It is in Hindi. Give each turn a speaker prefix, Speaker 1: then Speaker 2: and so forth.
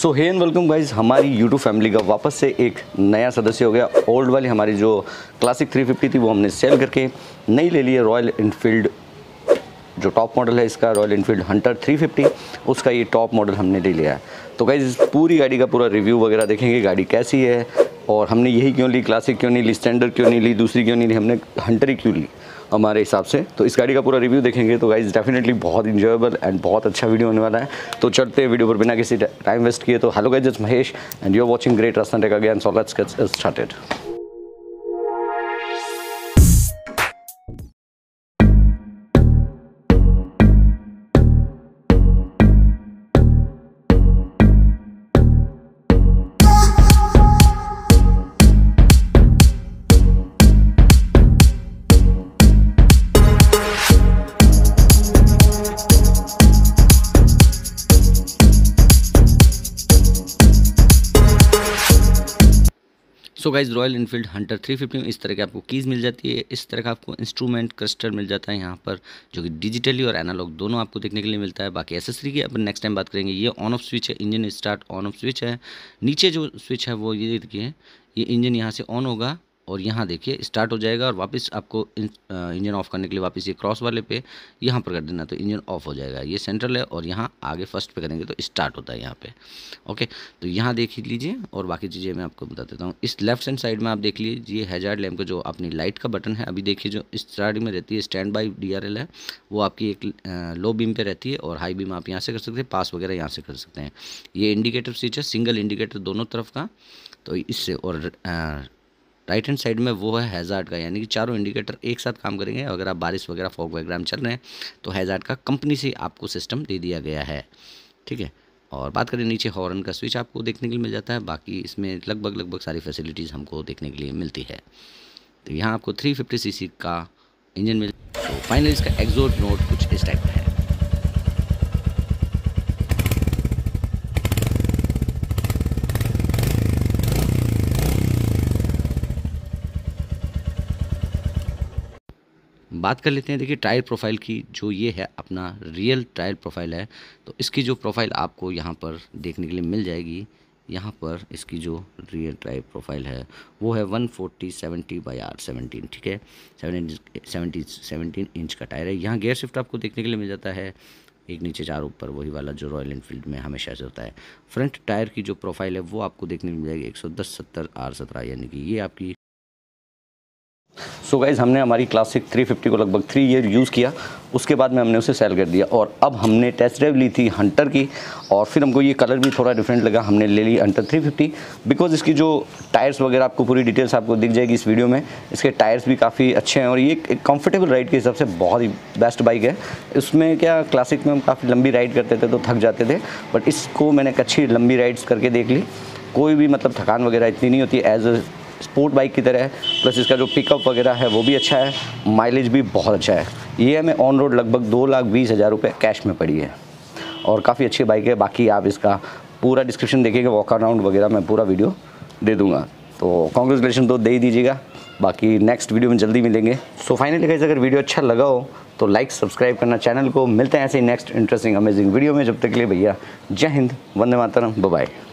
Speaker 1: so hey and welcome guys हमारी यूट्यूब फैमिली का वापस से एक नया सदस्य हो गया ओल्ड वाली हमारी जो क्लासिक 350 थी वो हमने सेल करके नई ले ली है रॉयल इनफील्ड जो टॉप मॉडल है इसका रॉयल इनफील्ड हंटर 350 उसका ये टॉप मॉडल हमने ले लिया है तो गाइज पूरी गाड़ी का पूरा रिव्यू वगैरह देखेंगे गाड़ी कैसी है और हमने यही क्यों ली क्लासिक क्यों नहीं ली स्टैंडर्ड क्यों नहीं ली दूसरी क्यों नहीं ली हमने हंटर ही क्यों ली हमारे हिसाब से तो इस गाड़ी का पूरा रिव्यू देखेंगे तो गाइज डेफिनेटली बहुत इंजॉयबल एंड बहुत अच्छा वीडियो होने वाला है तो चलते वीडियो पर बिना किसी टाइम वेस्ट किए तो hello guys Mahesh and you are watching great रास्ता tech again so let's get started so guys Royal Enfield Hunter 350 में इस तरह के आपको कीज़ मिल जाती है इस तरह का आपको इंस्ट्रूमेंट क्लस्टर मिल जाता है यहाँ पर जो कि डिजिटली और एनालॉग दोनों आपको देखने के लिए मिलता है बाकी एसेसरी की अपन नेक्स्ट टाइम बात करेंगे ये ऑन ऑफ स्विच है engine start on off switch है नीचे जो स्विच है वो ये देखिए ये इंजन यहाँ से ऑन होगा और यहाँ देखिए स्टार्ट हो जाएगा और वापस आपको इंजन ऑफ करने के लिए वापस ये क्रॉस वाले पे यहाँ पर कर देना तो इंजन ऑफ हो जाएगा ये सेंट्रल है और यहाँ आगे फर्स्ट पे करेंगे तो स्टार्ट होता है यहाँ पे ओके तो यहाँ देख लीजिए और बाकी चीज़ें मैं आपको बता देता हूँ इस लेफ्ट हैंड साइड में आप देख लीजिए हैजार्ड लैम्प का जो अपनी लाइट का बटन है अभी देखिए जो स्टार्टिंग में रहती है स्टैंड बाई डी है वो आपकी एक लो बीम पर रहती है और हाई बीम आप यहाँ से कर सकते हैं पास वगैरह यहाँ से कर सकते हैं ये इंडिकेटर स्विच है सिंगल इंडिकेटर दोनों तरफ का तो इससे और राइट हैंड साइड में वो है हैज़ार्ड का यानी कि चारों इंडिकेटर एक साथ काम करेंगे अगर आप बारिश वगैरह फॉग वगैरह चल रहे हैं तो हैज़ार्ड का कंपनी से आपको सिस्टम दे दिया गया है ठीक है और बात करें नीचे हॉर्न का स्विच आपको देखने के लिए मिल जाता है बाकी इसमें लगभग लगभग सारी फैसिलिटीज़ हमको देखने के लिए मिलती है तो यहाँ आपको 350 सीसी का इंजन मिल तो फाइनली इसका एग्जोट नोट कुछ इस टाइप का है बात कर लेते हैं देखिए टायर प्रोफाइल की जो ये है अपना रियल टायर प्रोफाइल है तो इसकी जो प्रोफाइल आपको यहाँ पर देखने के लिए मिल जाएगी यहाँ पर इसकी जो रियल टायर प्रोफाइल है वो है one forty seventy by R seventeen ठीक है सेवन सेवनटीन इंच का टायर है यहाँ गेयर शिफ्ट आपको देखने के लिए मिल जाता है एक नीचे चार ऊपर वही वाला जो रॉयल इनफील्ड में हमेशा से होता है फ्रंट टायर की जो प्रोफाइल है वो आपको देखने को मिल जाएगी एक सौ दस सत्तर आर सत्रह यानी कि ये आपकी सो so गाइज़ हमने हमारी क्लासिक 350 को लगभग थ्री ईयर यूज़ किया उसके बाद में हमने उसे सेल कर दिया और अब हमने टेस्ट ड्राइव ली थी हंटर की और फिर हमको ये कलर भी थोड़ा डिफरेंट लगा हमने ले ली हंटर 350 बिकॉज इसकी जो टायर्स वगैरह आपको पूरी डिटेल्स आपको दिख जाएगी इस वीडियो में इसके टायर्स भी काफ़ी अच्छे हैं और ये एक कम्फर्टेबल राइड के हिसाब से बहुत ही बेस्ट बाइक है इसमें क्या क्लासिक में हम काफ़ी लंबी राइड करते थे तो थक जाते थे बट इसको मैंने एक अच्छी लंबी राइड्स करके देख ली कोई भी मतलब थकान वगैरह इतनी नहीं होती एज अ स्पोर्ट बाइक की तरह है प्लस इसका जो पिकअप वगैरह है वो भी अच्छा है माइलेज भी बहुत अच्छा है ये हमें ऑन रोड लगभग दो लाख बीस हज़ार रुपये कैश में पड़ी है और काफ़ी अच्छी बाइक है बाकी आप इसका पूरा डिस्क्रिप्शन देखिएगा वॉक अराउंड वगैरह मैं पूरा वीडियो दे दूँगा तो कॉन्ग्रेचुलेशन तो दे ही दीजिएगा बाकी नेक्स्ट वीडियो में जल्दी मिलेंगे सो फाइनली कैसे अगर वीडियो अच्छा लगा हो तो लाइक सब्सक्राइब करना चैनल को मिलते हैं ऐसे ही नेक्स्ट इंटरेस्टिंग अमेजिंग वीडियो में जब तक के लिए भैया जय हिंद वंदे मातरम बाय